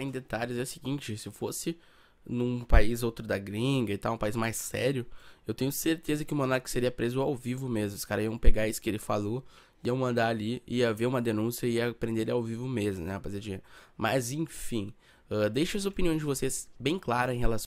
em detalhes é o seguinte, se fosse num país outro da gringa e tal, um país mais sério, eu tenho certeza que o Monark seria preso ao vivo mesmo. Os caras iam pegar isso que ele falou, iam mandar ali, ia ver uma denúncia e ia prender ele ao vivo mesmo, né, rapaziadinha? Mas enfim, uh, ah, deixa as opiniões de vocês bem claras em relação